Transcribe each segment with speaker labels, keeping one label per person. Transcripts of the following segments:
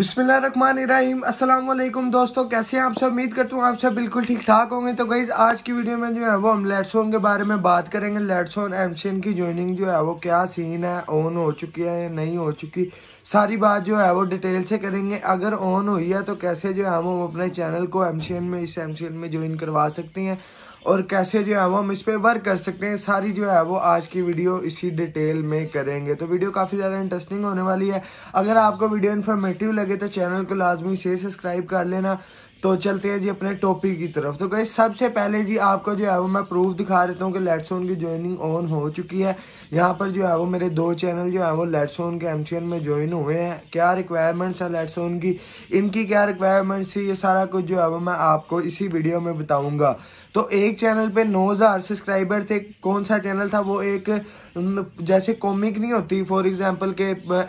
Speaker 1: अस्सलाम वालेकुम दोस्तों कैसे हैं आप सब उम्मीद करता हूँ आप सब बिल्कुल ठीक ठाक होंगे तो गई आज की वीडियो में जो है वो हम लेट्सोन के बारे में बात करेंगे लेट्सोन एमसीएन की ज्वाइनिंग जो है वो क्या सीन है ऑन हो चुकी है या नहीं हो चुकी सारी बात जो है वो डिटेल से करेंगे अगर ऑन हुई है तो कैसे जो है हम अपने चैनल को एमसीएन में इस एमसीएन में ज्वाइन करवा सकते हैं और कैसे जो है वो हम इस पर वर्क कर सकते हैं सारी जो है वो आज की वीडियो इसी डिटेल में करेंगे तो वीडियो काफ़ी ज़्यादा इंटरेस्टिंग होने वाली है अगर आपको वीडियो इन्फॉर्मेटिव लगे तो चैनल को लाजमी से सब्सक्राइब कर लेना तो चलते हैं जी अपने टॉपिक की तरफ तो गई सबसे पहले जी आपको जो है वो मैं प्रूफ दिखा देता हूँ कि लेट्सोन की ज्वाइनिंग ऑन हो चुकी है यहाँ पर जो है वो मेरे दो चैनल जो है वो लेट्सोन के एम में ज्वाइन हुए हैं क्या रिक्वायरमेंट्स है लेट्सोन की इनकी क्या रिक्वायरमेंट्स थी ये सारा कुछ जो है वो मैं आपको इसी वीडियो में बताऊँगा तो एक चैनल पर नौ सब्सक्राइबर थे कौन सा चैनल था वो एक जैसे कॉमिक नहीं होती फॉर एग्जाम्पल के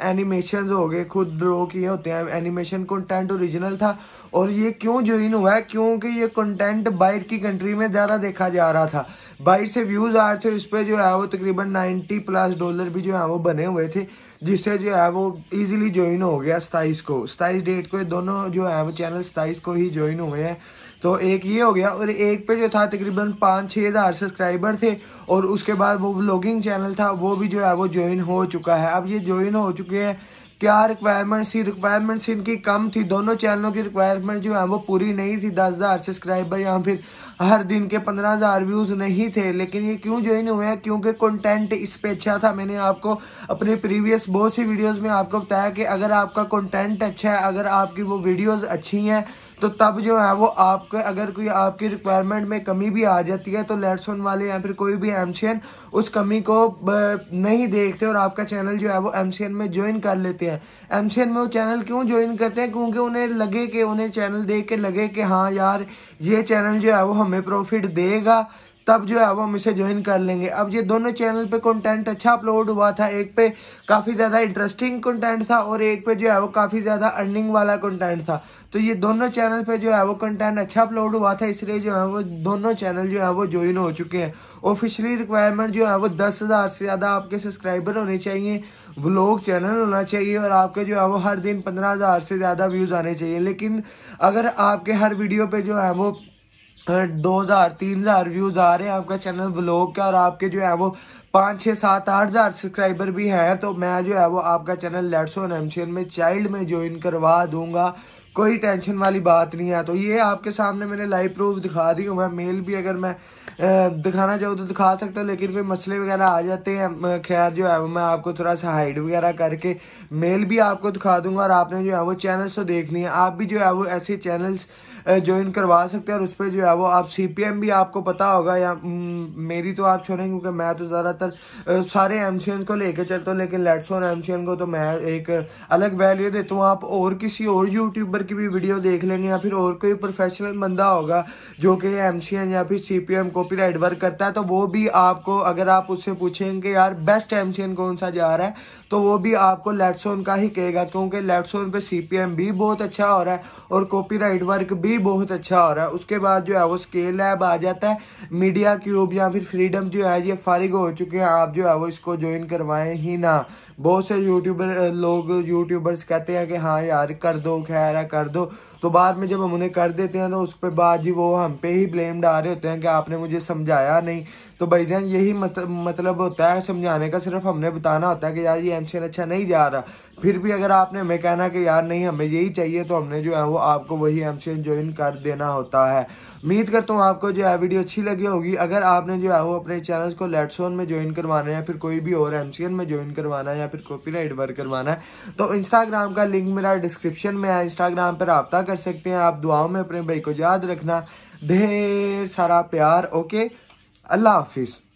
Speaker 1: एनिमेशन हो गए खुद ड्रो किए होते हैं एनिमेशन कंटेंट ओरिजिनल था और ये क्यों ज्वाइन हुआ है क्योंकि ये कंटेंट बाहर की कंट्री में ज़्यादा देखा जा रहा था बाहर से व्यूज आ रहे थे इस पर जो है वो तकरीबन नाइन्टी प्लस डॉलर भी जो है वो बने हुए थे जिससे जो है वो इजिली ज्वाइन हो गया सताइस को सताइस डेट को दोनों जो है वो चैनल सताइस को ही ज्वाइन हुए हैं तो एक ये हो गया और एक पे जो था तकरीबन पाँच छः हज़ार सब्सक्राइबर थे और उसके बाद वो व्लॉगिंग चैनल था वो भी जो है वो ज्वाइन हो चुका है अब ये ज्वाइन हो चुके हैं क्या रिक्वायरमेंट थी रिक्वायरमेंट्स इनकी कम थी दोनों चैनलों की रिक्वायरमेंट जो है वो पूरी नहीं थी दस हज़ार सब्सक्राइबर या फिर हर दिन के पंद्रह हज़ार व्यूज़ नहीं थे लेकिन ये क्यों ज्वाइन हुए हैं क्योंकि कंटेंट इस पर अच्छा था मैंने आपको अपने प्रीवियस बहुत सी वीडियोज में आपको बताया कि अगर आपका कॉन्टेंट अच्छा है अगर आपकी वो वीडियोज अच्छी हैं तो तब जो है वो आपका अगर कोई आपकी रिक्वायरमेंट में कमी भी आ जाती है तो लेट्सन वाले या फिर कोई भी एम उस कमी को नहीं देखते और आपका चैनल जो है वो एम में ज्वाइन कर लेते हैं करते हैं एमसीएन में वो चैनल क्यों ज्वाइन करते हैं क्योंकि उन्हें लगे कि उन्हें चैनल देख के लगे कि हाँ यार ये चैनल जो है वो हमें प्रॉफिट देगा तब जो है वो हम इसे ज्वाइन कर लेंगे अब ये दोनों चैनल पे कंटेंट अच्छा अपलोड हुआ था एक पे काफ़ी ज़्यादा इंटरेस्टिंग कंटेंट था और एक पे जो है वो काफ़ी ज़्यादा अर्निंग वाला कंटेंट था तो ये दोनों चैनल पे जो है वो कंटेंट अच्छा अपलोड हुआ था इसलिए जो है वो दोनों चैनल जो है वो ज्वाइन हो चुके हैं ऑफिशियली रिक्वायरमेंट जो है वो दस हज़ार से ज़्यादा आपके सब्सक्राइबर होने चाहिए व्लॉग चैनल होना चाहिए और आपके जो है वो हर दिन पंद्रह हज़ार से ज़्यादा व्यूज़ आने चाहिए लेकिन अगर आपके हर वीडियो पे जो है वो दो हज़ार तीन हज़ार व्यूज़ आ रहे हैं आपका चैनल ब्लॉग का और आपके जो है वो पाँच छः सात आठ हज़ार सब्सक्राइबर भी हैं तो मैं जो है वो आपका चैनल ऑन नेमशन में चाइल्ड में ज्वाइन करवा दूंगा कोई टेंशन वाली बात नहीं है तो ये आपके सामने मैंने लाइव प्रूफ दिखा दी हूँ मैं मेल भी अगर मैं दिखाना चाहूँ तो दिखा सकता हूँ लेकिन कोई मसले वगैरह आ जाते हैं खैर जो है वो मैं आपको थोड़ा सा हाइड वगैरह करके मेल भी आपको दिखा दूंगा और आपने जो है वो चैनल्स तो देख लिया आप भी जो है वो ऐसे चैनल्स ज्वाइन करवा सकते हैं और उस पर जो है वो आप सी भी आपको पता होगा या हम्म, मेरी तो आप छोड़ेंगे क्योंकि मैं तो ज़्यादातर सारे एम को लेकर चलता हूँ लेकिन लेट्स ऑन एम को तो मैं एक अलग वैल्यू देता हूँ आप और किसी और यूट्यूबर की भी वीडियो देख लेंगे या फिर और कोई प्रोफेशनल बंदा होगा जो कि एम या फिर C P M right work करता है तो वो भी आपको अगर आप उससे पूछेंगे कि यार बेस्ट एम कौन सा जा रहा है तो वो भी आपको लेट्सोन का ही कहेगा क्योंकि लेट्सोन पे सी भी बहुत अच्छा हो रहा है और कॉपीराइट वर्क भी भी बहुत अच्छा हो रहा है उसके बाद जो है वो स्केल लैब आ जाता है मीडिया क्यूब या फिर फ्रीडम जो है ये फारिग हो चुके हैं आप जो है वो इसको ज्वाइन करवाएं ही ना बहुत से यूट्यूबर लोग यूट्यूबर्स कहते हैं कि हाँ यार कर दो खैर है कर दो तो बाद में जब हम उन्हें कर देते हैं तो उस पर बाद जी वो हम पे ही ब्लेम डाल रहे होते हैं कि आपने मुझे समझाया नहीं तो भाईजान यही मतलब होता है समझाने का सिर्फ हमने बताना होता है कि यार ये एमसीएन अच्छा नहीं जा रहा फिर भी अगर आपने हमें कहना कि यार नहीं हमें यही चाहिए तो हमने जो है वो आपको वही एमसीएन ज्वाइन कर देना होता है उम्मीद करता हूँ आपको जो है वीडियो अच्छी लगी होगी अगर आपने जो है वो अपने चैनल को लेट्सोन में ज्वाइन करवाना है या फिर कोई भी और एमसीएन में ज्वाइन करवाना है या फिर कॉपीराइट वर्क करवाना है तो इंस्टाग्राम का लिंक मेरा डिस्क्रिप्शन में है इंस्टाग्राम पर रबता कर सकते हैं आप दुआओं में अपने भाई को याद रखना ढेर सारा प्यार ओके الله حافظ